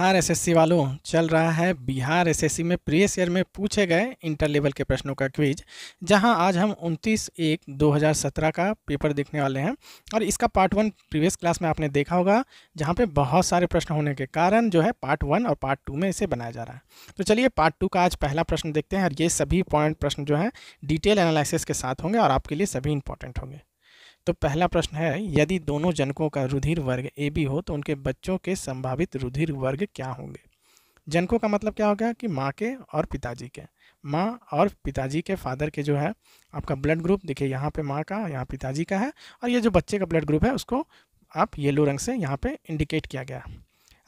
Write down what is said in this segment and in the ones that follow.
Bihar SSC वालों चल रहा है बिहार एसएससी में प्रीवियस ईयर में पूछे गए इंटर लेवल के प्रश्नों का क्विज जहां आज हम 29 एक 2017 का पेपर देखने वाले हैं और इसका पार्ट वन प्रीवियस क्लास में आपने देखा होगा जहां पे बहुत सारे प्रश्न होने के कारण जो है पार्ट वन और पार्ट टू में इसे बनाया जा रहा है तो चलिए पार्ट टू का आज पहला प्रश्न देखते हैं और ये सभी पॉइंट प्रश्न जो है डिटेल एनालिसिस के साथ होंगे और आपके लिए सभी इंपॉर्टेंट होंगे तो पहला प्रश्न है यदि दोनों जनकों का रुधिर वर्ग ए बी हो तो उनके बच्चों के संभावित रुधिर वर्ग क्या होंगे जनकों का मतलब क्या हो गया कि माँ के और पिताजी के माँ और पिताजी के फादर के जो है आपका ब्लड ग्रुप देखिए यहाँ पे माँ का यहाँ पिताजी का है और ये जो बच्चे का ब्लड ग्रुप है उसको आप येलो रंग से यहाँ पे इंडिकेट किया गया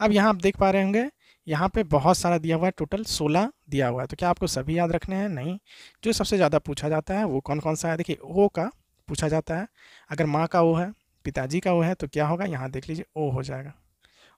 अब यहाँ आप देख पा रहे होंगे यहाँ पे बहुत सारा दिया हुआ है टोटल सोलह दिया हुआ है तो क्या आपको सभी याद रखने हैं नहीं जो सबसे ज़्यादा पूछा जाता है वो कौन कौन सा है देखिए ओ का पूछा जाता है अगर माँ का ओ है पिताजी का ओ है तो क्या होगा यहाँ देख लीजिए ओ हो जाएगा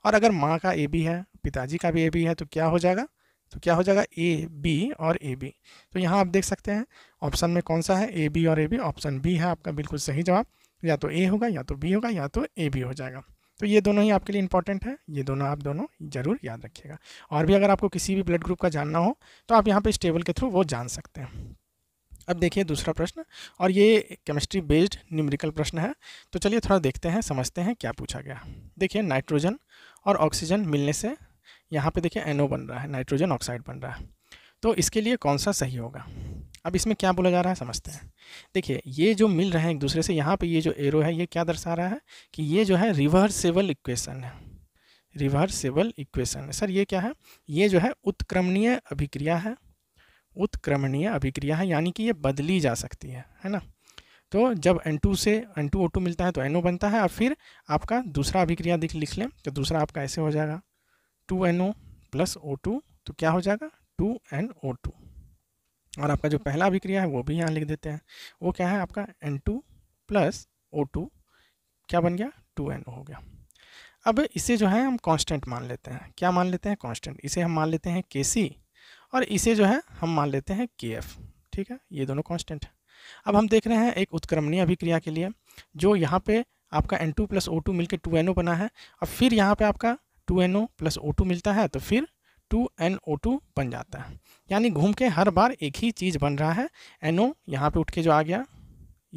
और अगर माँ का ए बी है पिताजी का भी ए बी है तो क्या हो जाएगा तो क्या हो जाएगा ए बी और ए बी तो यहाँ आप देख सकते हैं ऑप्शन में कौन सा है ए बी और ए बी ऑप्शन बी है आपका बिल्कुल सही जवाब या तो ए होगा या तो बी होगा या तो ए बी हो जाएगा तो ये दोनों ही आपके लिए इंपॉर्टेंट है ये दोनों आप दोनों जरूर याद रखिएगा और भी अगर आपको किसी भी ब्लड ग्रुप का जानना हो तो आप यहाँ पे इस टेबल के थ्रू वो जान सकते हैं अब देखिए दूसरा प्रश्न और ये केमिस्ट्री बेस्ड न्यूमेरिकल प्रश्न है तो चलिए थोड़ा देखते हैं समझते हैं क्या पूछा गया देखिए नाइट्रोजन और ऑक्सीजन मिलने से यहाँ पे देखिए एनओ बन रहा है नाइट्रोजन ऑक्साइड बन रहा है तो इसके लिए कौन सा सही होगा अब इसमें क्या बोला जा रहा है समझते हैं देखिए ये जो मिल रहे हैं एक दूसरे से यहाँ पर ये जो एरो है ये क्या दर्शा रहा है कि ये जो है रिवर्सेबल इक्वेशन है रिवर्सेबल इक्वेशन है सर ये क्या है ये जो है उत्क्रमणीय अभिक्रिया है उत्क्रमणीय अभिक्रिया है यानी कि ये बदली जा सकती है है ना तो जब N2 से O2 मिलता है तो NO बनता है और फिर आपका दूसरा अभिक्रिया दिख लिख लें तो दूसरा आपका ऐसे हो जाएगा two N O plus O two तो क्या हो जाएगा टू एन ओ टू और आपका जो पहला अभिक्रिया है वो भी यहाँ लिख देते हैं वो क्या है आपका N two plus O two क्या बन गया टू एन ओ हो गया अब इसे जो है हम कांस्टेंट मान लेते हैं क्या मान लेते हैं कांस्टेंट इसे हम मान लेते हैं के सी और इसे जो है हम मान लेते हैं के एफ ठीक है ये दोनों कांस्टेंट है अब हम देख रहे हैं एक उत्क्रमणीय अभिक्रिया के लिए जो यहाँ पे आपका N two plus O two मिलकर टू एन ओ बना है और फिर यहाँ पे आपका two N O plus O two मिलता है तो फिर टू एन ओ टू बन जाता है यानी घूम के हर बार एक ही चीज़ बन रहा है एन ओ यहाँ पर उठ के जो आ गया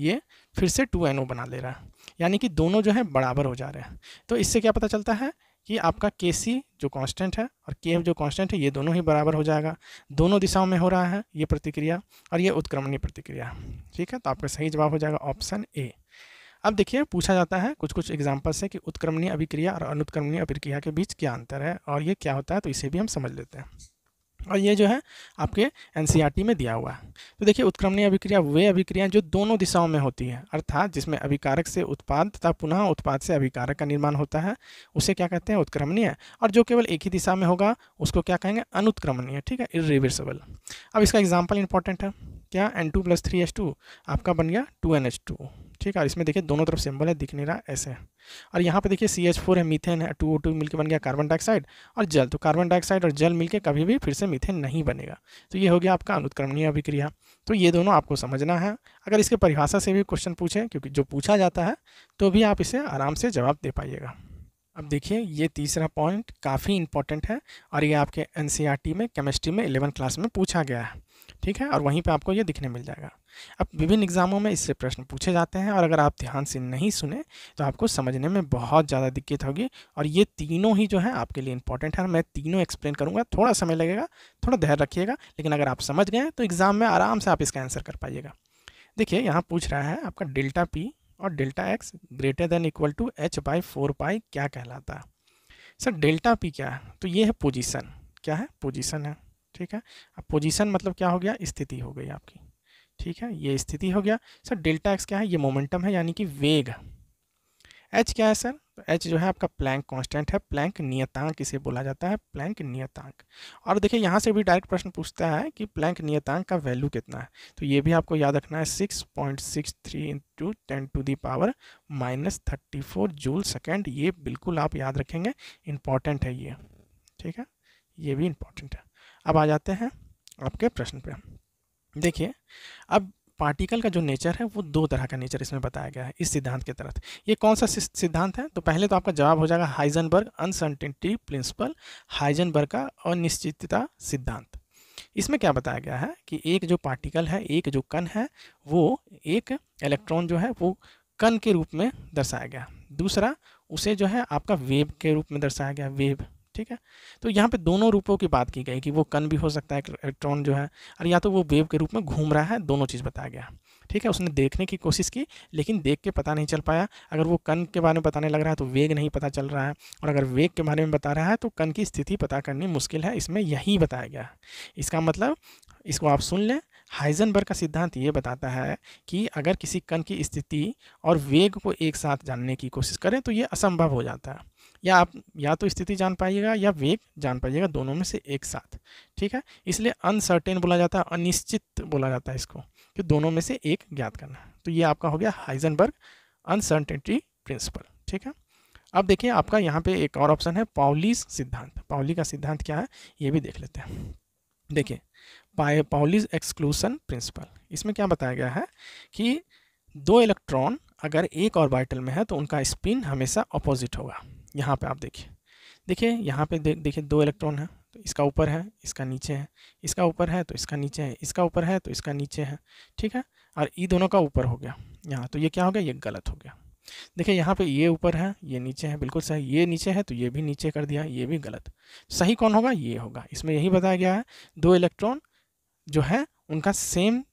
ये फिर से टू एन ओ बना ले रहा है यानी कि दोनों जो है बराबर हो जा रहे हैं तो इससे क्या पता चलता है कि आपका के सी जो कांस्टेंट है और के एफ जो कांस्टेंट है ये दोनों ही बराबर हो जाएगा दोनों दिशाओं में हो रहा है ये प्रतिक्रिया और ये उत्क्रमणीय प्रतिक्रिया ठीक है तो आपका सही जवाब हो जाएगा ऑप्शन ए अब देखिए पूछा जाता है कुछ कुछ एग्जाम्पल से कि उत्क्रमणीय अभिक्रिया और अनुत्क्रमणीय अभिक्रिया के बीच क्या अंतर है और ये क्या होता है तो इसे भी हम समझ लेते हैं और ये जो है आपके एन e में दिया हुआ है तो देखिए उत्क्रमणीय अभिक्रिया वे अभिक्रिया जो दोनों दिशाओं में होती है अर्थात जिसमें अभिकारक से उत्पाद तथा पुनः उत्पाद से अभिकारक का निर्माण होता है उसे क्या कहते हैं उत्क्रमणीय और जो केवल एक ही दिशा में होगा उसको क्या कहेंगे अनुत्क्रमणीय ठीक है इरिवर्सेबल अब इसका एग्जाम्पल इंपॉर्टेंट है क्या N two plus three H two आपका बन गया टू एन एच टू ठीक है और इसमें देखिए दोनों तरफ सिंबल है दिख नहीं रहा ऐसे और यहाँ पे देखिए सी एच फोर है मीथेन है टू ओ टू मिलकर बन गया कार्बन डाइऑक्साइड और जल तो कार्बन डाइऑक्साइड और जल मिलकर कभी भी फिर से मीथेन नहीं बनेगा तो ये हो गया आपका अनुत्क्रमणीय अभिक्रिया तो ये दोनों आपको समझना है अगर इसके परिभाषा से भी क्वेश्चन पूछें क्योंकि जो पूछा जाता है तो भी आप इसे आराम से जवाब दे पाइएगा अब देखिए ये तीसरा पॉइंट काफ़ी इंपॉर्टेंट है और ये आपके एन e में केमिस्ट्री में इलेवन क्लास में पूछा गया है ठीक है और वहीं पे आपको ये दिखने मिल जाएगा अब विभिन्न एग्ज़ामों में इससे प्रश्न पूछे जाते हैं और अगर आप ध्यान से नहीं सुने तो आपको समझने में बहुत ज़्यादा दिक्कत होगी और ये तीनों ही जो है आपके लिए इंपॉर्टेंट है मैं तीनों एक्सप्लेन करूँगा थोड़ा समय लगेगा थोड़ा धैर्य रखिएगा लेकिन अगर आप समझ गए तो एग्ज़ाम में आराम से आप इसका आंसर कर पाइएगा देखिए यहाँ पूछ रहा है आपका डेल्टा पी और delta X greater than equal to H by four pi क्या कहलाता है सर डेल्टा पी क्या है तो ये है पोजीशन क्या है पोजीशन है ठीक है अब पोजीशन मतलब क्या हो गया स्थिति हो गई आपकी ठीक है ये स्थिति हो गया सर डेल्टा एक्स क्या है ये मोमेंटम है यानी कि वेग एच क्या है सर तो एच जो है आपका प्लैंक कांस्टेंट है प्लैंक नियतांक इसे बोला जाता है प्लैंक नियतांक और देखिए यहाँ से भी डायरेक्ट प्रश्न पूछता है कि प्लैंक नियतांक का वैल्यू कितना है तो ये भी आपको याद रखना है six point six three into ten to the power minus thirty four joule second ये बिल्कुल आप याद रखेंगे इंपॉर्टेंट है ये ठीक है ये भी इंपॉर्टेंट है अब आ जाते हैं आपके प्रश्न पे देखिए अब पार्टिकल का जो नेचर है वो दो तरह का नेचर इसमें बताया गया है इस सिद्धांत के तहत ये कौन सा सिद्धांत है तो पहले तो आपका जवाब हो जाएगा हाइजनबर्ग अनसर्टेनिटी प्रिंसिपल हाइजनबर्ग का अनिश्चितता सिद्धांत इसमें क्या बताया गया है कि एक जो पार्टिकल है एक जो कण है वो एक इलेक्ट्रॉन जो है वो कण के रूप में दर्शाया गया दूसरा उसे जो है आपका वेब के रूप में दर्शाया गया वेब ठीक है तो यहाँ पे दोनों रूपों की बात की गई कि वो कन भी हो सकता है इलेक्ट्रॉन जो है और या तो वो वेव के रूप में घूम रहा है दोनों चीज़ बताया गया ठीक है उसने देखने की कोशिश की लेकिन देख के पता नहीं चल पाया अगर वो कन के बारे में बताने लग रहा है तो वेग नहीं पता चल रहा है और अगर वेग के बारे में बता रहा है तो कन की स्थिति पता करनी मुश्किल है इसमें यही बताया गया इसका मतलब इसको आप सुन लें हाइजनबर्ग का सिद्धांत ये बताता है कि अगर किसी कण की स्थिति और वेग को एक साथ जानने की कोशिश करें तो ये असंभव हो जाता है या आप या तो स्थिति जान पाइएगा या वेग जान पाइएगा दोनों में से एक साथ ठीक है इसलिए अनसर्टेन बोला जाता है अनिश्चित बोला जाता है इसको कि दोनों में से एक ज्ञात करना तो ये आपका हो गया हाइजनबर्ग अनसर्टेनिटी प्रिंसिपल ठीक है अब देखिए आपका यहाँ पे एक और ऑप्शन है पाउलीस सिद्धांत पाउली का सिद्धांत क्या है ये भी देख लेते हैं देखिए पाए पाउलीज एक्सक्लूसन प्रिंसिपल इसमें क्या बताया गया है कि दो इलेक्ट्रॉन अगर एक और में है तो उनका स्पिन हमेशा अपोजिट होगा यहाँ पे आप देखिए देखिए यहाँ पे देखिए दो इलेक्ट्रॉन है तो इसका ऊपर है इसका नीचे है इसका ऊपर है तो इसका नीचे है इसका ऊपर है तो इसका नीचे है ठीक है और ई दोनों का ऊपर हो गया यहाँ तो ये क्या हो गया ये गलत हो गया देखिए यहाँ पे ये ऊपर है ये नीचे है बिल्कुल सही ये नीचे है तो ये भी नीचे कर दिया ये भी गलत सही कौन होगा ये होगा इसमें यही बताया गया है दो इलेक्ट्रॉन जो है उनका सेम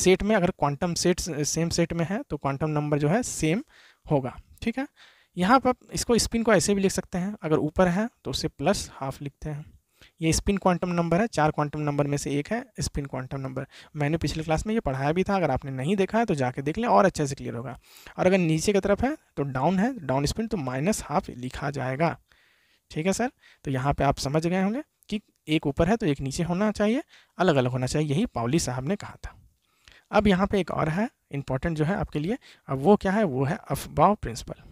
सेट में अगर क्वांटम सेट सेम सेट में है तो क्वांटम नंबर जो है सेम होगा ठीक है यहाँ पर इसको स्पिन को ऐसे भी लिख सकते हैं अगर ऊपर है तो उसे प्लस हाफ लिखते हैं ये स्पिन क्वांटम नंबर है चार क्वांटम नंबर में से एक है स्पिन क्वांटम नंबर मैंने पिछले क्लास में ये पढ़ाया भी था अगर आपने नहीं देखा है तो जाके देख लें और अच्छे से क्लियर होगा और अगर नीचे की तरफ है तो डाउन है डाउन स्पिन तो माइनस हाफ लिखा जाएगा ठीक है सर तो यहाँ पर आप समझ गए होंगे कि एक ऊपर है तो एक नीचे होना चाहिए अलग अलग होना चाहिए यही पावली साहब ने कहा था अब यहाँ पर एक और है इम्पॉर्टेंट जो है आपके लिए अब वो क्या है वो है अफबाव प्रिंसिपल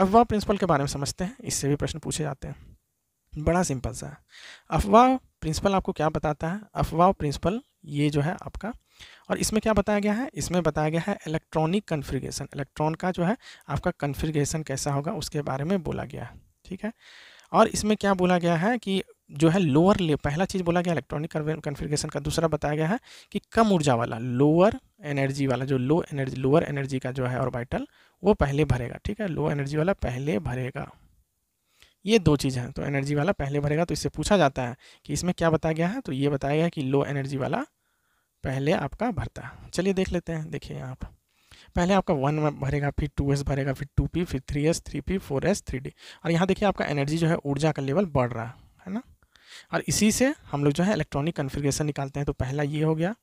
अफवाह प्रिंसिपल के बारे में समझते हैं इससे भी प्रश्न पूछे जाते हैं बड़ा सिंपल सा है अफवाह प्रिंसिपल आपको क्या बताता है अफवाह प्रिंसिपल ये जो है आपका और इसमें क्या बताया गया है इसमें बताया गया है इलेक्ट्रॉनिक कन्फ्रिगेशन इलेक्ट्रॉन का जो है आपका कन्फ्रिगेशन कैसा होगा उसके बारे में बोला गया है ठीक है और इसमें क्या बोला गया है कि जो है लोअर ले पहला चीज़ बोला गया इलेक्ट्रॉनिक कन्फ्रिगेशन का दूसरा बताया गया है कि कम ऊर्जा वाला लोअर एनर्जी वाला जो लो एनर्जी लोअर एनर्जी का जो है ऑर्बिटल वो पहले भरेगा ठीक है लो एनर्जी वाला पहले भरेगा ये दो चीज़ हैं तो एनर्जी वाला पहले भरेगा तो इससे पूछा जाता है कि इसमें क्या बताया गया है तो ये बताया गया कि लो एनर्जी वाला पहले आपका भरता है चलिए देख लेते हैं देखिए यहाँ पर पहले आपका वन भरेगा फिर टू एस भरेगा फिर टू पी फिर three S three P four S three D और यहाँ देखिए आपका एनर्जी जो है ऊर्जा का लेवल बढ़ रहा है ना और इसी से हम लोग जो है इलेक्ट्रॉनिक कन्फिग्रेशन निकालते हैं तो पहला ये हो गया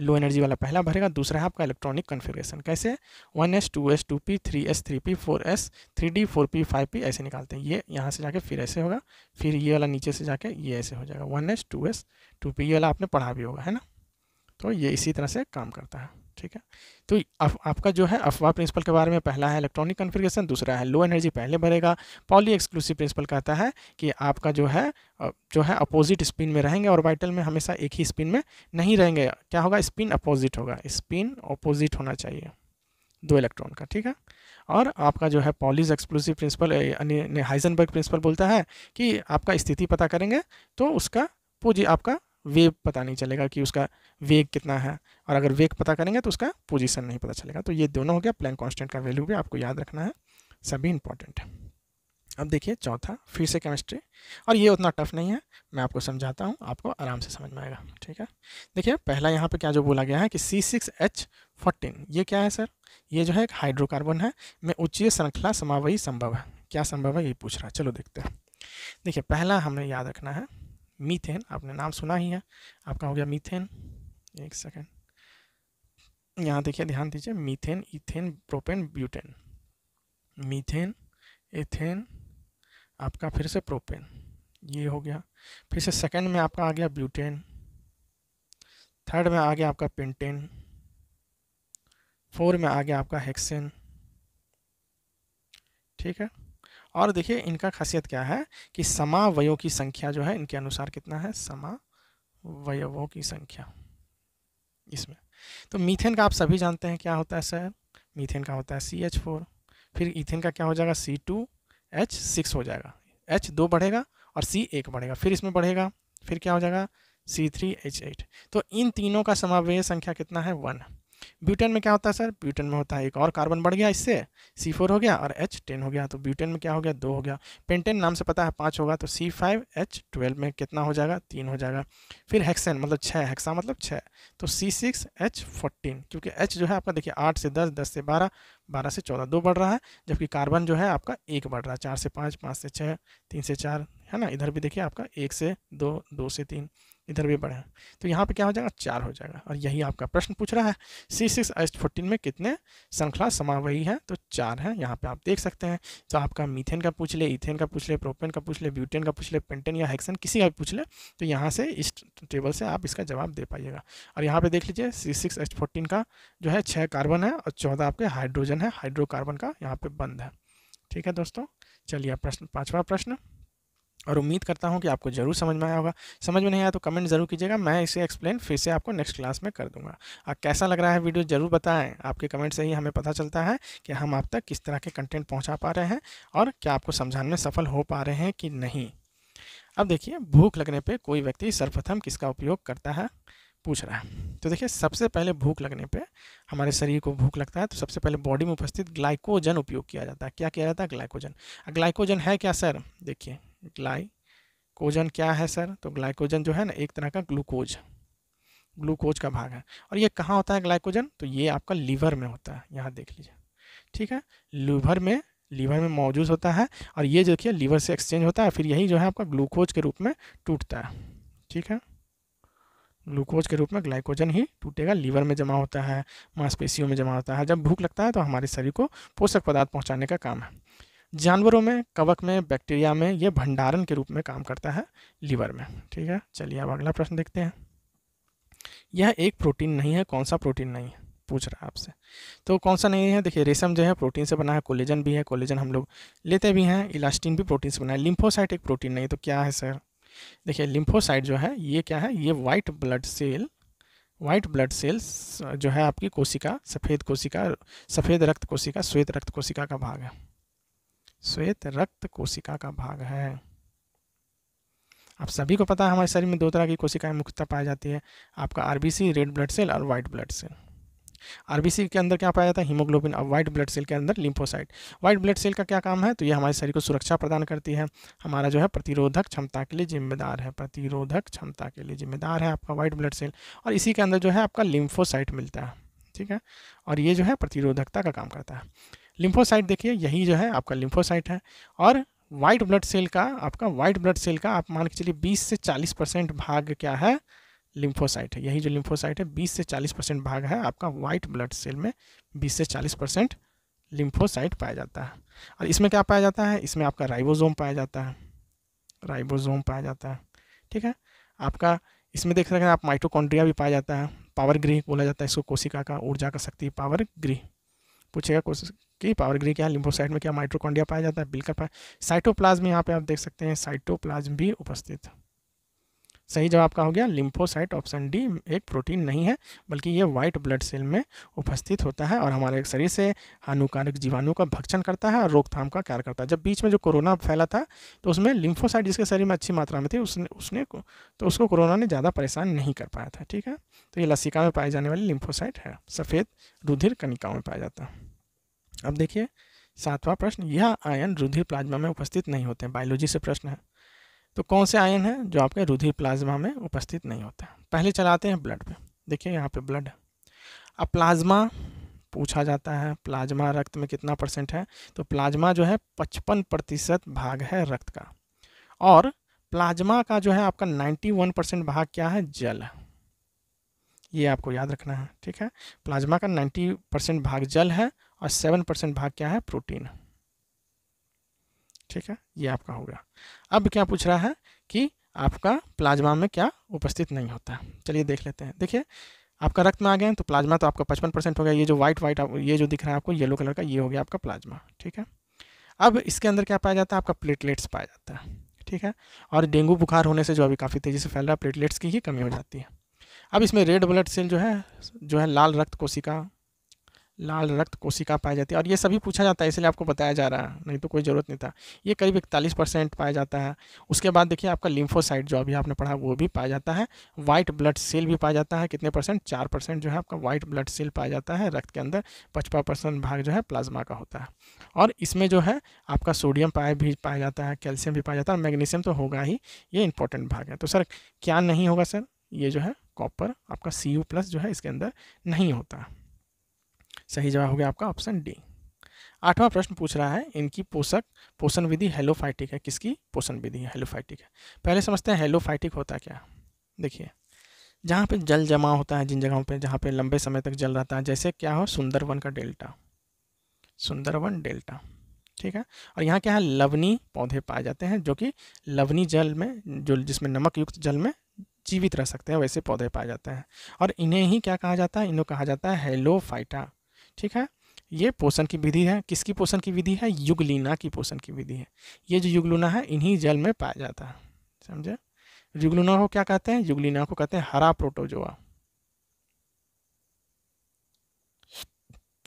लो एनर्जी वाला पहला भरेगा दूसरा है आपका इलेक्ट्रॉनिक कन्फिग्रेशन कैसे one S two S two P three S three P four S three D four P five P ऐसे निकालते हैं ये यहाँ से जाके फिर ऐसे होगा फिर ये वाला नीचे से जाके ये ऐसे हो जाएगा one S two S two P ये वाला आपने पढ़ा भी होगा है ना तो ये इसी तरह से काम करता है ठीक है तो आप, आपका जो है अफवाह प्रिंसिपल के बारे में पहला है इलेक्ट्रॉनिक कन्फिग्रेशन दूसरा है लो एनर्जी पहले भरेगा पॉली एक्सक्लूसिव प्रिंसिपल कहता है कि आपका जो है जो है अपोजिट स्पिन में रहेंगे और वाइटल में हमेशा एक ही स्पिन में नहीं रहेंगे क्या होगा स्पिन अपोजिट होगा स्पिन अपोजिट होना चाहिए दो इलेक्ट्रॉन का ठीक है और आपका जो है Pauli's exclusive principle Heisenberg principle बोलता है कि आपका स्थिति पता करेंगे तो उसका पोजी आपका वेग पता नहीं चलेगा कि उसका वेग कितना है और अगर वेग पता करेंगे तो उसका पोजीशन नहीं पता चलेगा तो ये दोनों हो गया प्लैंक कांस्टेंट का वैल्यू भी आपको याद रखना है सभी इंपॉर्टेंट है अब देखिए चौथा फिर से केमिस्ट्री और ये उतना टफ नहीं है मैं आपको समझाता हूँ आपको आराम से समझ में आएगा ठीक है देखिए पहला यहाँ पे क्या जो बोला गया है कि सी सिक्स एच फोर्टीन ये क्या है सर ये जो है एक हाइड्रोकार्बन है में उच्च श्रृंखला समावयी संभव है क्या संभव है ये पूछ रहा है चलो देखते हैं देखिए पहला हमें याद रखना है मीथेन आपने नाम सुना ही है आपका हो गया मीथेन एक सेकेंड यहाँ देखिए ध्यान दीजिए methane ethane propane butane methane ethane आपका फिर से प्रोपेन ये हो गया फिर से सेकेंड में आपका आ गया ब्यूटेन थर्ड में आ गया आपका पेंटेन फोर में आ गया आपका हेक्सेन ठीक है और देखिए इनका खासियत क्या है कि समावयों की संख्या जो है इनके अनुसार कितना है समावयों की संख्या इसमें तो मीथेन का आप सभी जानते हैं क्या होता है सर मीथेन का होता है सी एच फोर फिर ईथेन का क्या हो जाएगा सी टू एच सिक्स हो जाएगा एच दो बढ़ेगा और सी एक बढ़ेगा फिर इसमें बढ़ेगा फिर क्या हो जाएगा सी थ्री एच एट तो इन तीनों का समावय संख्या कितना है वन ब्यूटेन में क्या होता है सर ब्यूटेन में होता है एक और कार्बन बढ़ गया इससे सी फोर हो गया और एच टेन हो गया तो ब्यूटेन में क्या हो गया दो हो गया पेंटेन नाम से पता है पाँच होगा तो सी फाइव एच ट्वेल्व में कितना हो जाएगा तीन हो जाएगा फिर हेक्सेन मतलब छः हेक्सा मतलब छः तो सी सिक्स एच फोर्टीन क्योंकि एच जो है आपका देखिए आठ से दस दस से बारह बारह से चौदह दो बढ़ रहा है जबकि कार्बन जो है आपका एक बढ़ रहा है चार से पाँच पाँच से छः तीन से चार है ना इधर भी देखिए आपका एक से दो दो से तीन इधर भी बढ़े तो यहाँ पे क्या हो जाएगा चार हो जाएगा और यही आपका प्रश्न पूछ रहा है सी सिक्स एच फोर्टीन में कितने श्रृंखला समावही है तो चार हैं यहाँ पे आप देख सकते हैं तो आपका मीथेन का पूछ ले इथेन का पूछ ले प्रोपेन का पूछ ले ब्यूटेन का पूछ ले पेंटेन या हेक्सन किसी का भी पूछ ले तो यहाँ से इस टेबल से आप इसका जवाब दे पाइएगा और यहाँ पर देख लीजिए सी सिक्स एच फोर्टीन का जो है छः कार्बन है और चौदह आपके हाइड्रोजन है हाइड्रोकार्बन का यहाँ पर बंद है ठीक है दोस्तों चलिए प्रश्न पाँचवा प्रश्न और उम्मीद करता हूँ कि आपको ज़रूर समझ में आया होगा समझ में नहीं आया तो कमेंट ज़रूर कीजिएगा मैं इसे एक्सप्लेन फिर से आपको नेक्स्ट क्लास में कर दूंगा आप कैसा लग रहा है वीडियो ज़रूर बताएं आपके कमेंट से ही हमें पता चलता है कि हम आप तक किस तरह के कंटेंट पहुँचा पा रहे हैं और क्या आपको समझाने में सफल हो पा रहे हैं कि नहीं अब देखिए भूख लगने पर कोई व्यक्ति सर्वप्रथम किसका उपयोग करता है पूछ रहा है तो देखिए सबसे पहले भूख लगने पे हमारे शरीर को भूख लगता है तो सबसे पहले बॉडी में उपस्थित ग्लाइकोजन उपयोग किया जाता है क्या किया जाता है ग्लाइकोजन ग्लाइकोजन है क्या सर देखिए ग्लाइकोजन क्या है सर तो ग्लाइकोजन जो है ना एक तरह का ग्लूकोज ग्लूकोज का भाग है और ये कहाँ होता है ग्लाइकोजन तो ये आपका लीवर में होता है यहाँ देख लीजिए ठीक है लीवर में लीवर में मौजूद होता है और ये देखिए लीवर से एक्सचेंज होता है फिर यही जो है आपका ग्लूकोज के रूप में टूटता है ठीक है ग्लूकोज के रूप में ग्लाइकोजन ही टूटेगा लीवर में जमा होता है मांसपेशियों में जमा होता है जब भूख लगता है तो हमारे शरीर को पोषक पदार्थ पहुंचाने का काम है जानवरों में कवक में बैक्टीरिया में ये भंडारण के रूप में काम करता है लीवर में ठीक है चलिए अब अगला प्रश्न देखते हैं यह एक प्रोटीन नहीं है कौन सा प्रोटीन नहीं है पूछ रहा है आपसे तो कौन सा नहीं है देखिए रेशम जो है प्रोटीन से बना है कोलेजन भी है कोलेजन हम लोग लेते भी हैं इलास्टिन भी प्रोटीन से बना है लिम्फोसाइट एक प्रोटीन नहीं तो क्या है सर देखिए लिम्फोसाइट जो है ये क्या है ये white blood cell white blood cells जो है आपकी कोशिका सफ़ेद कोशिका सफ़ेद रक्त कोशिका श्वेत रक्त कोशिका का भाग है श्वेत रक्त कोशिका का भाग है आप सभी को पता है हमारे शरीर में दो तरह की कोशिकाएं मुख्यतः पाई जाती है आपका आरबीसी रेड ब्लड सेल और व्हाइट ब्लड सेल आरबीसी के अंदर क्या पाया जाता है हीमोग्लोबिन और व्हाइट ब्लड सेल के अंदर लिम्फोसाइट व्हाइट ब्लड सेल का क्या काम है तो ये हमारे शरीर को सुरक्षा प्रदान करती है हमारा जो है प्रतिरोधक क्षमता के लिए जिम्मेदार है प्रतिरोधक क्षमता के लिए जिम्मेदार है आपका व्हाइट ब्लड सेल और इसी के अंदर जो है आपका लिम्फोसाइट मिलता है ठीक है और ये जो है प्रतिरोधकता का काम करता है लिम्फोसाइट देखिए यही जो है आपका लिम्फोसाइट है और वाइट ब्लड सेल का आपका वाइट ब्लड सेल का आप मान के चलिए 20 से 40 परसेंट भाग क्या है लिम्फोसाइट है यही जो लिम्फोसाइट है 20 से 40 परसेंट भाग है आपका वाइट ब्लड सेल में 20 से 40 परसेंट लिम्फोसाइट पाया जाता है और इसमें क्या पाया जाता है इसमें आपका राइबोजोम पाया जाता है राइबोजोम पाया जाता है ठीक है आपका इसमें देख सकते हैं आप माइटोकॉन्ड्रिया भी पाया जाता है पावर गृह बोला जाता है इसको कोशिका का ऊर्जा का शक्ति पावर गृह पूछेगा कि पावर ग्री क्या लिम्फोसाइट में क्या माइट्रोकॉन्डिया पाया जाता है बिल्कुल पाया साइटोप्लाज्म यहाँ पे आप देख सकते हैं साइटोप्लाज्म भी उपस्थित सही जवाब का हो गया लिम्फोसाइट ऑप्शन डी एक प्रोटीन नहीं है बल्कि ये व्हाइट ब्लड सेल में उपस्थित होता है और हमारे शरीर से हानिकारक जीवाणु का भक्षण करता है और रोकथाम का कार्य करता है जब बीच में जो कोरोना फैला था तो उसमें लिम्फोसाइट जिसके शरीर में अच्छी मात्रा में थी उसने उसने तो उसको कोरोना ने ज़्यादा परेशान नहीं कर पाया था ठीक है तो ये लसिका में पाए जाने वाली लिम्फोसाइट है सफ़ेद रुधिर कनिकाओं में पाया जाता है अब देखिए सातवां प्रश्न यह आयन रुधिर प्लाज्मा में उपस्थित नहीं होते बायोलॉजी से प्रश्न है तो कौन से आयन हैं जो आपके रुधिर प्लाज्मा में उपस्थित नहीं होते पहले चलाते हैं ब्लड पे देखिए यहाँ पे ब्लड अब प्लाज्मा पूछा जाता है प्लाज्मा रक्त में कितना परसेंट है तो प्लाज्मा जो है पचपन प्रतिशत भाग है रक्त का और प्लाज्मा का जो है आपका नाइन्टी वन परसेंट भाग क्या है जल ये आपको याद रखना है ठीक है प्लाज्मा का नाइन्टी परसेंट भाग जल है और सेवन परसेंट भाग क्या है प्रोटीन ठीक है ये आपका होगा अब क्या पूछ रहा है कि आपका प्लाज्मा में क्या उपस्थित नहीं होता है चलिए देख लेते हैं देखिए आपका रक्त में आ गए तो प्लाज्मा तो आपका पचपन परसेंट हो गया ये जो व्हाइट वाइट ये जो दिख रहा है आपको येलो कलर का ये हो गया आपका प्लाज्मा ठीक है अब इसके अंदर क्या पाया जाता है आपका प्लेटलेट्स पाया जाता है ठीक है और डेंगू बुखार होने से जो अभी काफ़ी तेज़ी से फैल रहा है प्लेटलेट्स की ही कमी हो जाती है अब इसमें रेड ब्लड सेल जो है जो है लाल रक्त कोशिका लाल रक्त कोशिका पाई जाती है और ये सभी पूछा जाता है इसलिए आपको बताया जा रहा है नहीं तो कोई ज़रूरत नहीं था ये करीब इकतालीस परसेंट पाया जाता है उसके बाद देखिए आपका लिम्फोसाइट जो अभी आपने पढ़ा वो भी पाया जाता है वाइट ब्लड सेल भी पाया जाता है कितने परसेंट चार परसेंट जो है आपका वाइट ब्लड सेल पाया जाता है रक्त के अंदर पचपन परसेंट भाग जो है प्लाज्मा का होता है और इसमें जो है आपका सोडियम पाया भी पाया जाता है कैल्शियम भी पाया जाता है और मैग्नीशियम तो होगा ही ये इंपॉर्टेंट भाग है तो सर क्या नहीं होगा सर ये जो है कॉपर आपका सी प्लस जो है इसके अंदर नहीं होता सही जवाब हो गया आपका ऑप्शन डी आठवां प्रश्न पूछ रहा है इनकी पोषक पोषण विधि हेलोफाइटिक है किसकी पोषण विधि है हेलोफाइटिक है पहले समझते हैं हेलोफाइटिक होता क्या देखिए जहाँ पे जल जमा होता है जिन जगहों पे जहाँ पे लंबे समय तक जल रहता है जैसे क्या हो सुंदरवन का डेल्टा सुंदरवन डेल्टा ठीक है और यहाँ क्या है लवनी पौधे पाए जाते हैं जो कि लवनी जल में जो जिसमें नमक युक्त जल में जीवित रह सकते हैं वैसे पौधे पाए जाते हैं और इन्हें ही क्या कहा जाता है इन्हें कहा जाता है हेलोफाइटा ठीक है ये पोषण की विधि है किसकी पोषण की विधि है युगलीना की पोषण की विधि है ये जो युगलुना है इन्हीं जल में पाया जाता है समझे युगलुना को क्या कहते हैं युगलीना को कहते हैं हरा प्रोटोजोआ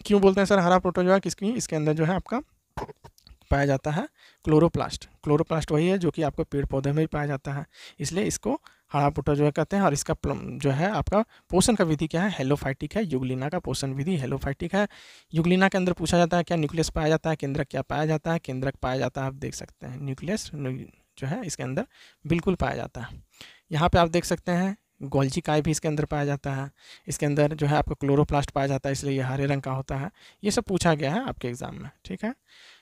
क्यों बोलते हैं सर हरा प्रोटोजोआ किसकी इसके अंदर जो है आपका पाया जाता है क्लोरोप्लास्ट क्लोरोप्लास्ट वही है जो कि आपको पेड़ पौधे में भी पाया जाता है इसलिए इसको पुटा जो है कहते हैं और इसका जो है आपका पोषण का विधि क्या है हेलोफाइटिक है युगलिना का पोषण विधि हेलोफाइटिक है युगलिना के अंदर पूछा जाता है क्या न्यूक्लियस पाया जाता है केंद्रक क्या पाया जाता है केंद्रक पाया जाता है आप देख सकते हैं न्यूक्लियस जो है इसके अंदर बिल्कुल पाया जाता है यहाँ पर आप देख सकते हैं गोल्जी काय भी इसके अंदर पाया जाता है इसके अंदर जो है आपका क्लोरोप्लास्ट पाया जाता है इसलिए ये हरे रंग का होता है ये सब पूछा गया है आपके एग्ज़ाम में ठीक है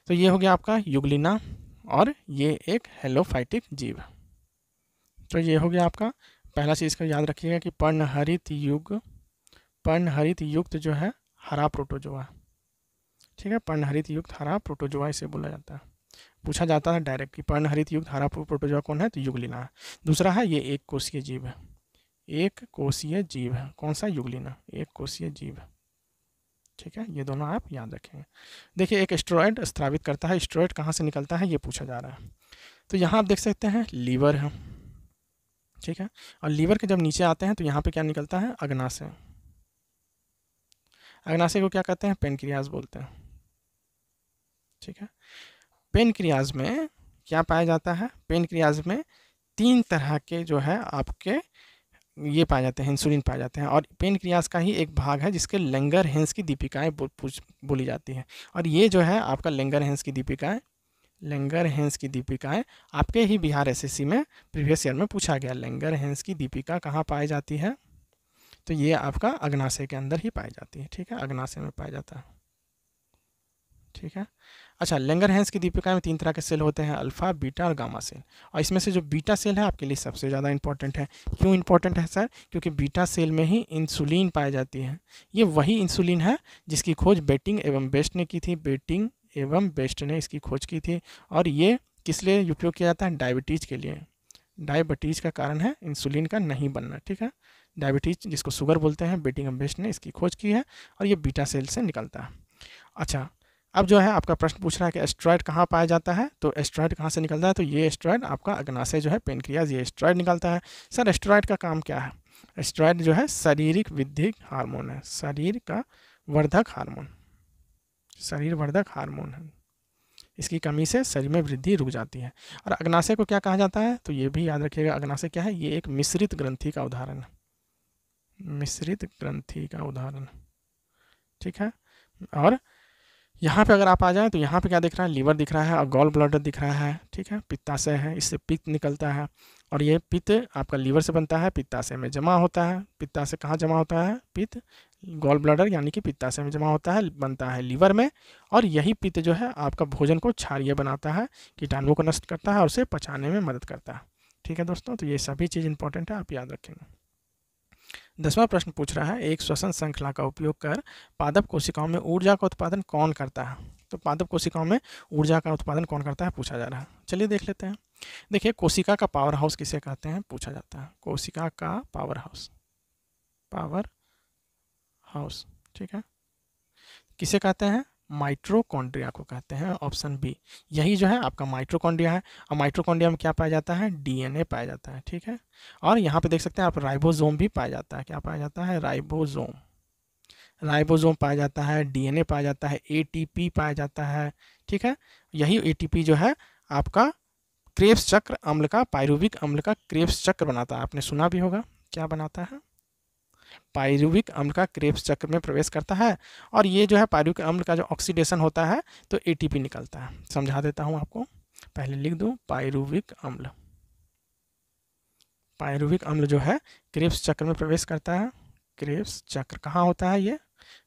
तो ये हो गया आपका युगलिना और ये एक हेलोफाइटिक जीव है तो ये हो गया आपका पहला चीज़ का याद रखिएगा कि पर्णहरित युग पर्णहरित युक्त जो है हरा प्रोटोजोआ ठीक है पर्णहरित युक्त हरा प्रोटोजोआ इसे बोला जाता है पूछा जाता है डायरेक्ट कि पर्णहरित युक्त हरा प्रोटोजोआ कौन है तो युगलिना दूसरा है ये एक कोशीय जीव है एक कोशीय जीव है कौन सा युगलिना एक कोशीय जीव है ठीक है ये दोनों आप याद रखेंगे देखिए एक स्ट्रॉयड स्त्रावित करता है स्ट्रॉयड कहाँ से निकलता है ये पूछा जा रहा है तो यहाँ आप देख सकते हैं लीवर है ठीक है और लीवर के जब नीचे आते हैं तो यहाँ पे क्या निकलता है अग्नाशय अग्नाशय को क्या कहते हैं पेनक्रियाज बोलते हैं ठीक है पेनक्रियाज में क्या पाया जाता है पेनक्रियाज में तीन तरह के जो है आपके ये पाए जाते हैं इंसुलिन पाए जाते हैं और पेन क्रियाज का ही एक भाग है जिसके लेंगर हेंस की दीपिकाएं बोली जाती हैं और ये जो है आपका लेंगर हेंस की दीपिकाएं लेंगर हैंस की दीपिकाएं आपके ही बिहार एसएससी में प्रीवियस ईयर में पूछा गया लेंगर हैंस की दीपिका कहाँ पाई जाती है तो ये आपका अग्नाशय के अंदर ही पाई जाती है ठीक है अग्नाशय में पाया जाता है ठीक है अच्छा लेंगर हैंस की दीपिका में तीन तरह के सेल होते हैं अल्फा बीटा और गामा सेल और इसमें से जो बीटा सेल है आपके लिए सबसे ज़्यादा इंपॉर्टेंट है क्यों इंपॉर्टेंट है सर क्योंकि बीटा सेल में ही इंसुलिन पाई जाती है ये वही इंसुलिन है जिसकी खोज बेटिंग एवं बेस्ट ने की थी बेटिंग एवं बेस्ट ने इसकी खोज की थी और ये किस लिए उपयोग किया जाता है डायबिटीज़ के लिए डायबिटीज़ का कारण है इंसुलिन का नहीं बनना ठीक है डायबिटीज जिसको शुगर बोलते हैं बेटिंग बेस्ट ने इसकी खोज की है और ये बीटा सेल से निकलता है अच्छा अब जो है आपका प्रश्न पूछ रहा है कि एस्ट्रॉयड कहाँ पाया जाता है तो एस्ट्रॉयड कहाँ से निकलता है तो ये एस्ट्रॉयड आपका अग्नाशय जो है पेनक्रियाज ये एस्ट्रॉयड निकलता है सर एस्ट्रॉयड का काम क्या है एस्ट्रॉयड जो है शारीरिक विद्धिक हार्मोन है शरीर का वर्धक हार्मोन शरीरवर्धक हार्मोन है इसकी कमी से शरीर में वृद्धि रुक जाती है और अग्नाशय को क्या कहा जाता है तो ये भी याद रखिएगा अग्नाशय क्या है ये एक मिश्रित ग्रंथि का उदाहरण है मिश्रित ग्रंथि का उदाहरण ठीक है और यहाँ पे अगर आप आ जाए तो यहाँ पे क्या दिख रहा है लीवर दिख रहा है और गॉल ब्लडर दिख रहा है ठीक है पित्ताशय है इससे पित्त निकलता है और ये पित्त आपका लीवर से बनता है पित्ताशय में जमा होता है पित्ताशय कहाँ जमा होता है पित्त गॉल ब्लडर यानी कि पित्ताशय में जमा होता है बनता है लीवर में और यही पित्त जो है आपका भोजन को क्षारिय बनाता है कीटाणुओं को नष्ट करता है और उसे पचाने में मदद करता है ठीक है दोस्तों तो ये सभी चीज़ इंपॉर्टेंट है आप याद रखेंगे दसवां प्रश्न पूछ रहा है एक श्वसन श्रृंखला का उपयोग कर पादप कोशिकाओं में ऊर्जा का उत्पादन कौन करता है तो पादप कोशिकाओं में ऊर्जा का उत्पादन कौन करता है पूछा जा रहा है चलिए देख लेते हैं देखिए कोशिका का पावर हाउस किसे कहते हैं पूछा जाता है कोशिका का पावर हाउस पावर हाउस ठीक है किसे कहते हैं माइट्रोकॉन्ड्रिया को कहते हैं ऑप्शन बी यही जो है आपका माइट्रोकॉन्ड्रिया है और माइट्रोकॉन्ड्रिया में क्या पाया जाता है डीएनए पाया जाता है ठीक है और यहाँ पे देख सकते हैं आप राइबोजोम भी पाया जाता है क्या पाया जाता है राइबोजोम राइबोजोम पाया जाता है डीएनए पाया जाता है एटीपी पाया जाता है ठीक है यही ए जो है आपका क्रेप्स चक्र अम्ल का पायरूबिक अम्ल का क्रेप्स चक्र बनाता है आपने सुना भी होगा क्या बनाता है पायरुविक अम्ल का क्रेप्स चक्र में प्रवेश करता है और ये जो है पायरुविक अम्ल का जो ऑक्सीडेशन होता है तो एटीपी निकलता है समझा देता हूँ आपको पहले लिख दूँ पायरुविक अम्ल पायरुविक अम्ल जो है क्रेप्स चक्र में प्रवेश करता है क्रेप्स चक्र कहाँ होता है ये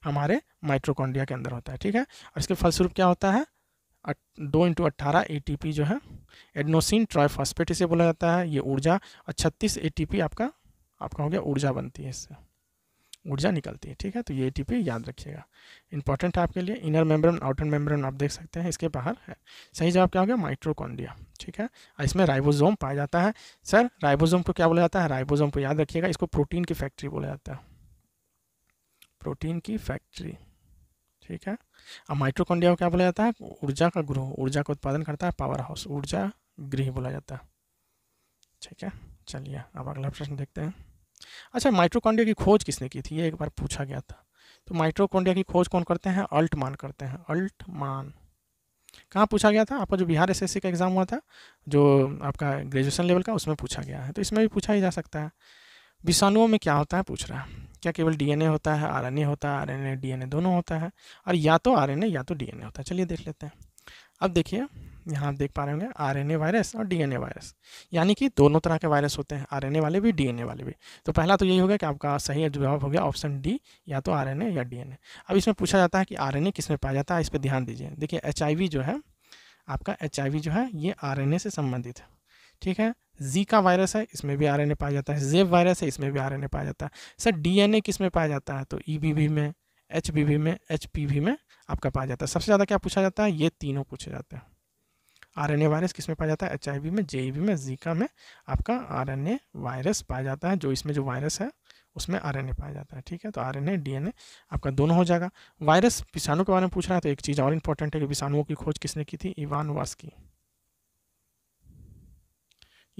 हमारे माइट्रोकॉन्ड्रिया के अंदर होता है ठीक है और इसके फलस्वरूप क्या होता है दो इंटू अट्ठारह ए जो है एडनोसिन ट्राइफॉस्पेट इसे बोला जाता है ये ऊर्जा और छत्तीस ए आपका आपका हो गया ऊर्जा बनती है इससे ऊर्जा निकलती है ठीक है तो ये ए याद रखिएगा इंपॉर्टेंट है आपके लिए इनर मेम्ब्रेन आउटर मेम्ब्रेन आप देख सकते हैं इसके बाहर है सही जवाब क्या हो गया माइट्रोकॉन्डिया ठीक है इसमें राइबोजोम पाया जाता है सर राइबोजोम को क्या बोला जाता है राइबोजोम को याद रखिएगा इसको प्रोटीन की फैक्ट्री बोला जाता है प्रोटीन की फैक्ट्री ठीक है अब माइट्रोकॉन्डिया को क्या बोला जाता है ऊर्जा का गृह ऊर्जा का उत्पादन करता है पावर हाउस ऊर्जा गृह बोला जाता है ठीक है चलिए अब अगला प्रश्न देखते हैं अच्छा माइट्रोकॉन्डिया की खोज किसने की थी ये एक बार पूछा गया था तो माइट्रोकॉन्डिया की खोज कौन करते हैं अल्टमान करते हैं अल्टमान कहाँ पूछा गया था आपका जो बिहार एस का एग्ज़ाम हुआ था जो आपका ग्रेजुएशन लेवल का उसमें पूछा गया है तो इसमें भी पूछा ही जा सकता है विषाणुओं में क्या होता है पूछ रहा है क्या केवल डीएनए होता है आरएनए होता है आरएनए डीएनए दोनों होता है और या तो आरएनए या तो डीएनए होता है चलिए देख लेते हैं अब देखिए यहाँ आप देख पा रहे होंगे आरएनए वायरस और डीएनए वायरस यानी कि दोनों तरह के वायरस होते हैं आरएनए वाले भी डीएनए वाले भी तो पहला तो यही होगा कि आपका सही जवाब हो गया ऑप्शन डी या तो आरएनए या डीएनए अब इसमें पूछा जाता है कि आरएनए किस में पाया जाता है इस पर ध्यान दीजिए देखिए एच जो है आपका एच जो है ये आर से संबंधित है ठीक है जी का वायरस है इसमें भी आर पाया जाता है जेब वायरस है इसमें भी आर पाया जाता है सर डी किस में पाया जाता है तो ई में एच में एच में आपका पाया जाता है सबसे ज़्यादा क्या पूछा जाता है ये तीनों पूछे जाते हैं आर एन ए वायरस किस में पाया जाता है एच आई वी में वी में जीका में आपका आर एन ए वायरस पाया जाता है जो इसमें जो वायरस है उसमें आर एन ए पाया जाता है ठीक है तो R N A D N A आपका दोनों हो जाएगा वायरस विषाणु के बारे में पूछ रहा है तो एक चीज़ और इम्पोर्टेंट है कि विषाणुओं की खोज किसने की थी इवान वास्की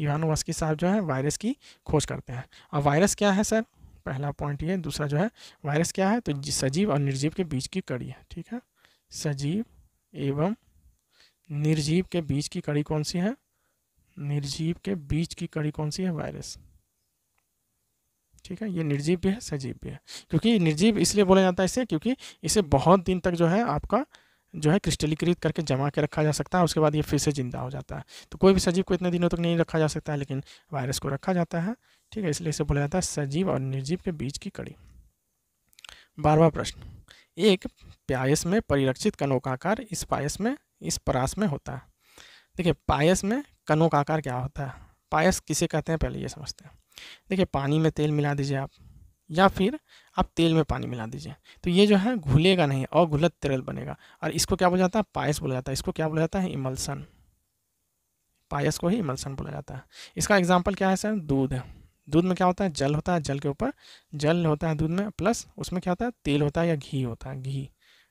इवान वास्की साहब जो है वायरस की खोज करते हैं अब वायरस क्या है सर पहला पॉइंट ये दूसरा जो है वायरस क्या है तो सजीव और निर्जीव के बीच की कड़ी है ठीक है सजीव एवं निर्जीव के बीज की कड़ी कौन सी है निर्जीव के बीज की कड़ी कौन सी है वायरस ठीक है ये निर्जीव भी है सजीव भी है क्योंकि निर्जीव इसलिए बोला जाता है इसे क्योंकि इसे बहुत दिन तक जो है आपका जो है क्रिस्टलीकृत करके जमा के रखा जा सकता है उसके बाद ये फिर से जिंदा हो जाता है तो कोई भी सजीव को इतने दिनों तक तो नहीं रखा जा सकता है लेकिन वायरस को रखा जाता है ठीक है इसलिए इसे बोला जाता है सजीव और निर्जीव के बीच की कड़ी बारवा प्रश्न एक प्यायस में परिरक्षित कनोकाकार इस पायस में इस परास में होता है देखिए पायस में कनों का आकार क्या होता है पायस किसे कहते हैं पहले ये समझते हैं देखिए पानी में तेल मिला दीजिए आप या फिर आप तेल में पानी मिला दीजिए तो ये जो है घुलेगा नहीं और घुलत तरल बनेगा और इसको क्या बोला जाता है पायस बोला जाता है इसको क्या बोला जाता है इमल्सन पायस को ही इमल्सन बोला जाता है इसका एग्जाम्पल क्या है सर दूध दूध में क्या होता है जल होता है जल के ऊपर जल होता है दूध में प्लस उसमें क्या होता है तेल होता है या घी होता है घी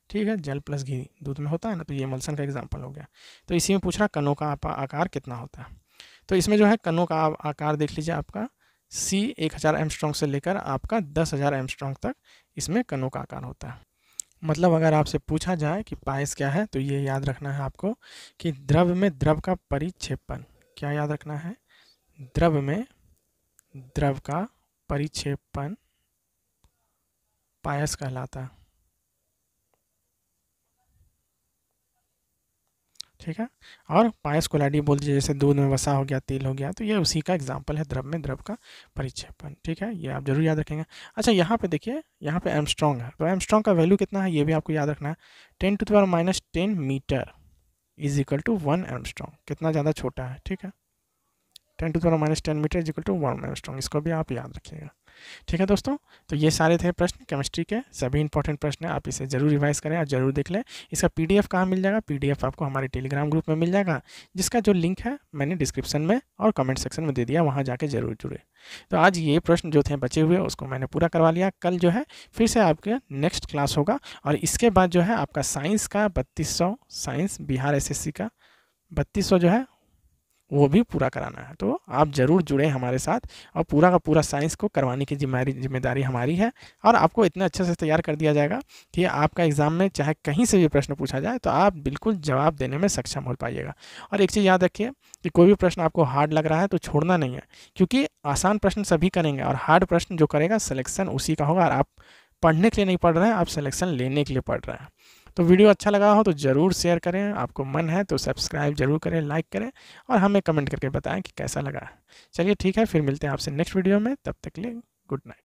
ठीक है जल प्लस घी दूध में होता है ना तो ये मलसन का एग्जाम्पल हो गया तो इसी में पूछ रहा कनों का आकार कितना होता है तो इसमें जो है कनों का आकार देख लीजिए आपका सी एक हज़ार एमस्ट्रॉन्ग से लेकर आपका दस हज़ार एमस्ट्रॉन्ग तक इसमें कनों का आकार होता है मतलब अगर आपसे पूछा जाए कि पायस क्या है तो ये याद रखना है आपको कि द्रव में द्रव का परिक्षेपण क्या याद रखना है द्रव में द्रव का परिक्षेपण पायस कहलाता है ठीक है और पायस कोलाडी बोल दीजिए जैसे दूध में वसा हो गया तेल हो गया तो ये उसी का एग्जाम्पल है द्रव में द्रव का परिचयपन ठीक है ये आप जरूर याद रखेंगे अच्छा यहाँ पे देखिए यहाँ पे एमस्ट्रॉन्ग है तो एमस्ट्रॉन्ग का वैल्यू कितना है ये भी आपको याद रखना है ten to the power minus ten metre is equal to one angstrom कितना ज़्यादा छोटा है ठीक है ten to the power minus ten metre is equal to one angstrom इसको भी आप याद रखिएगा ठीक है दोस्तों तो ये सारे थे प्रश्न केमिस्ट्री के सभी इंपॉर्टेंट प्रश्न हैं आप इसे ज़रूर रिवाइज़ करें और ज़रूर देख लें इसका पी डी कहाँ मिल जाएगा पी आपको हमारे टेलीग्राम ग्रुप में मिल जाएगा जिसका जो लिंक है मैंने डिस्क्रिप्शन में और कमेंट सेक्शन में दे दिया वहाँ जाके ज़रूर जुड़े तो आज ये प्रश्न जो थे बचे हुए उसको मैंने पूरा करवा लिया कल जो है फिर से आपके नेक्स्ट क्लास होगा और इसके बाद जो है आपका साइंस का बत्तीस साइंस बिहार एसएससी का बत्तीस जो है वो भी पूरा कराना है तो आप ज़रूर जुड़े हमारे साथ और पूरा का पूरा साइंस को करवाने की जिम्मेदारी जिम्मेदारी हमारी है और आपको इतने अच्छे से तैयार कर दिया जाएगा कि आपका एग्ज़ाम में चाहे कहीं से भी प्रश्न पूछा जाए तो आप बिल्कुल जवाब देने में सक्षम हो पाइएगा और एक चीज़ याद रखिए कि कोई भी प्रश्न आपको हार्ड लग रहा है तो छोड़ना नहीं है क्योंकि आसान प्रश्न सभी करेंगे और हार्ड प्रश्न जो करेगा सलेक्शन उसी का होगा और आप पढ़ने के लिए नहीं पढ़ रहे हैं आप सलेक्शन लेने के लिए पढ़ रहे हैं तो वीडियो अच्छा लगा हो तो ज़रूर शेयर करें आपको मन है तो सब्सक्राइब जरूर करें लाइक करें और हमें कमेंट करके बताएं कि कैसा लगा चलिए ठीक है फिर मिलते हैं आपसे नेक्स्ट वीडियो में तब तक के लिए गुड नाइट